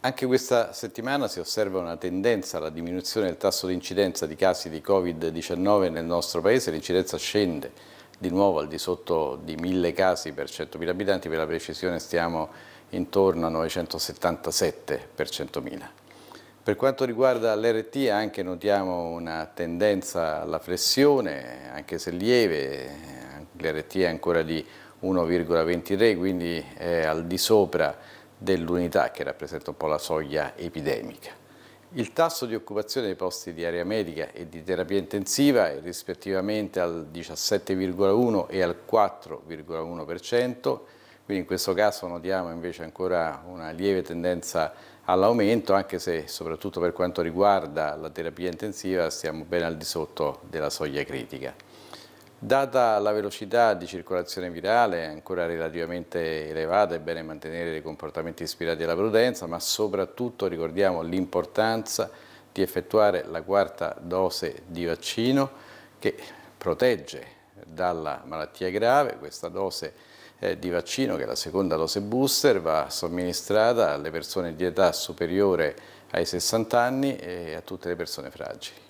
Anche questa settimana si osserva una tendenza alla diminuzione del tasso di incidenza di casi di Covid-19 nel nostro Paese, l'incidenza scende di nuovo al di sotto di 1000 casi per 100.000 abitanti, per la precisione stiamo intorno a 977 per 100.000. Per quanto riguarda l'RT anche notiamo una tendenza alla flessione, anche se lieve, l'RT è ancora di 1,23 quindi è al di sopra dell'unità che rappresenta un po' la soglia epidemica. Il tasso di occupazione dei posti di area medica e di terapia intensiva è rispettivamente al 17,1 e al 4,1%, quindi in questo caso notiamo invece ancora una lieve tendenza all'aumento, anche se soprattutto per quanto riguarda la terapia intensiva stiamo ben al di sotto della soglia critica. Data la velocità di circolazione virale ancora relativamente elevata è bene mantenere dei comportamenti ispirati alla prudenza, ma soprattutto ricordiamo l'importanza di effettuare la quarta dose di vaccino che protegge dalla malattia grave. Questa dose eh, di vaccino, che è la seconda dose booster, va somministrata alle persone di età superiore ai 60 anni e a tutte le persone fragili.